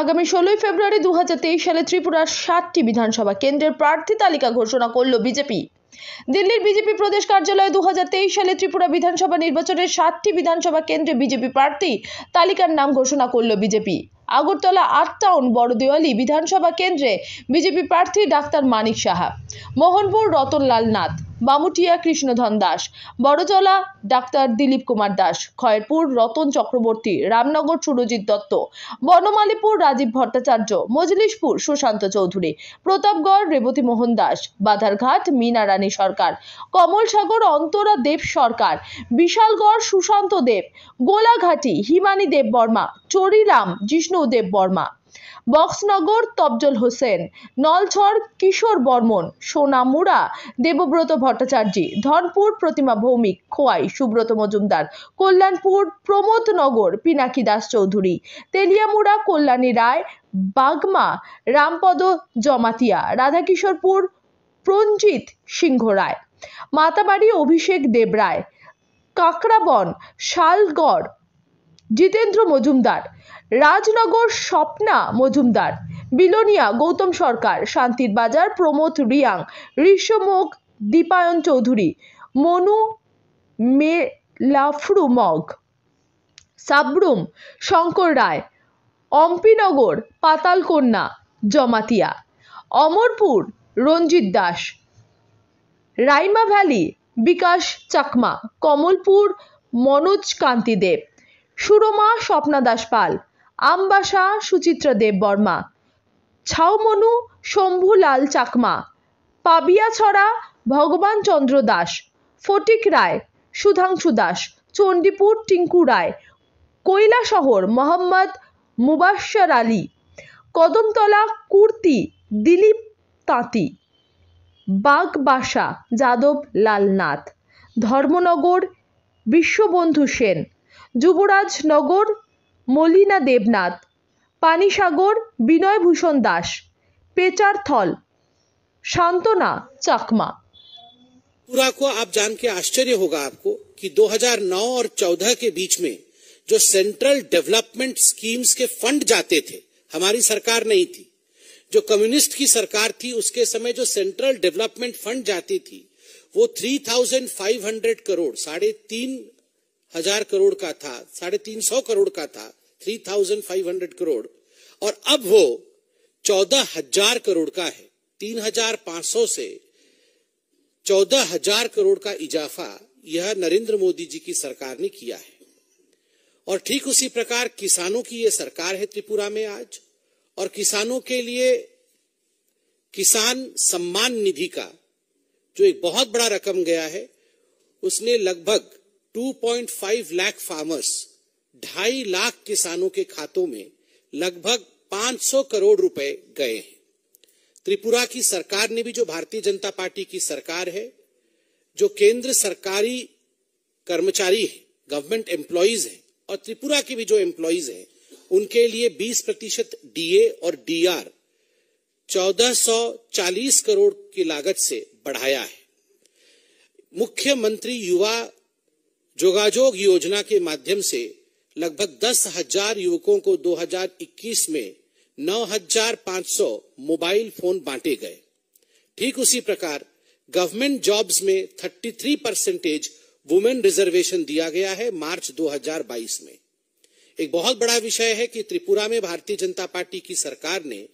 আগামী ষোলোই ফেব্রুয়ারি দু সালে ত্রিপুরার সাতটি বিধানসভা কেন্দ্রের প্রার্থী তালিকা ঘোষণা করল বিজেপি দিল্লির বিজেপি প্রদেশ কার্যালয়ে দু সালে ত্রিপুরা বিধানসভা নির্বাচনের সাতটি বিধানসভা কেন্দ্রে বিজেপি প্রার্থী তালিকার নাম ঘোষণা করল বিজেপি আগরতলা আট টাউন বড়দেওয়ালি বিধানসভা কেন্দ্রে বিজেপি প্রার্থী doctor Manik Saha Mohanpur Ratanlal Nath Bamutia Krishnadhan Das Barjala doctor Dilip Kumar Das Khayerpur Ratan Chakraborty Ramnagar Surajit Dutta Banamalipur Rajib Bhattacharya Majlishpur Sushanta Chowdhury Pratapgarh Rebati Mohan Das Badharghat Mina Rani Sarkar Kamalasagar Antara Deb Sarkar Bishalgarh Sushanta Deb Golaghati Himani Deb Barma Chariram Jishnu Deb Barma Boxanagar Tafajjal Hossain Nalchar Kishore Barman Sonamura Debabrata Bhattacharya Dhanpur প্রতিমা ভৌমিক খোয়াই সুব্রত মজুমদার কল্যাণপুর প্রমোদনগর পিনাকি দাস চৌধুরী তেলিয়ামুড়া কল্যাণী রায় বাগমা রামপদ জমাতিয়া রাধাকিশোরপুর প্রঞ্জিত সিংহ রায় মাতাবাড়ি অভিষেক দেবরায় কাঁকড়াবন শালগড় জিতেন্দ্র মজুমদার রাজনগর স্বপ্না মজুমদার বিলোনিয়া গৌতম সরকার শান্তির বাজার প্রমোদ রিয়াং ঋষমুখ দীপায়ন চৌধুরী মনু মেলাফরু মগ সাবরুম শঙ্কর রায় অম্পিনগর পাতালকন্যা জমাতিয়া অমরপুর রঞ্জিত দাস রাইমা ভ্যালি বিকাশ চাকমা কমলপুর মনোজ কান্তি দেব সুরমা স্বপ্না দাস পাল আমবাসা সুচিত্রা দেব বর্মা ছাউমনু শম্ভুলাল চাকমা পাবিয়াছড়া ভগবান চন্দ্র দাস ফটিক রায় সুধাংশু দাস চণ্ডীপুর টিঙ্কু রায় কৈলাসহর মোহাম্মদ মুবাশ্বর আলী কদমতলা কুর্তি দিলীপ তাঁতি বাগবাসা যাদব লালনাথ ধর্মনগর বিশ্ববন্ধু সেন যুবরাজনগর देवनाथ দেবনাথ পানিসাগর भूषण दास पेचार थल शांतना चकमा पूरा को आप जान के आश्चर्य होगा आपको कि 2009 और 14 के बीच में जो सेंट्रल डेवलपमेंट स्कीम्स के फंड जाते थे हमारी सरकार नहीं थी जो कम्युनिस्ट की सरकार थी उसके समय जो सेंट्रल डेवलपमेंट फंड जाती थी वो 3,500 करोड़ साढ़े तीन हजार करोड़ का था साढ़े तीन सौ करोड़ का था three thousand five hundred crore और अब वो चौदह हजार करोड़ का है तीन हजार पांच सौ से चौदह हजार करोड़ का इजाफा यह नरेंद्र मोदी जी की सरकार ने किया है और ठीक उसी प्रकार किसानों की यह सरकार है त्रिपुरा में आज और किसानों के लिए किसान सम्मान निधि का जो एक बहुत बड़ा रकम गया है उसने लगभग 2.5 लाख फार्मर्स ढाई लाख किसानों के खातों में लगभग 500 करोड़ रुपए गए हैं त्रिपुरा की सरकार ने भी जो भारतीय जनता पार्टी की सरकार है जो केंद्र सरकारी कर्मचारी है गवर्नमेंट एम्प्लॉयज है और त्रिपुरा के भी जो एम्प्लॉयज है उनके लिए 20 प्रतिशत डीए और डीआर 1440 करोड़ की लागत से बढ़ाया है मुख्यमंत्री युवा जोगाजोग योजना के माध्यम से लगभग दस हजार युवकों को 2021 में 9,500 मोबाइल फोन बांटे गए ठीक उसी प्रकार गवर्नमेंट जॉब्स में 33 परसेंटेज वुमेन रिजर्वेशन दिया गया है मार्च 2022 में एक बहुत बड़ा विषय है कि त्रिपुरा में भारतीय जनता पार्टी की सरकार ने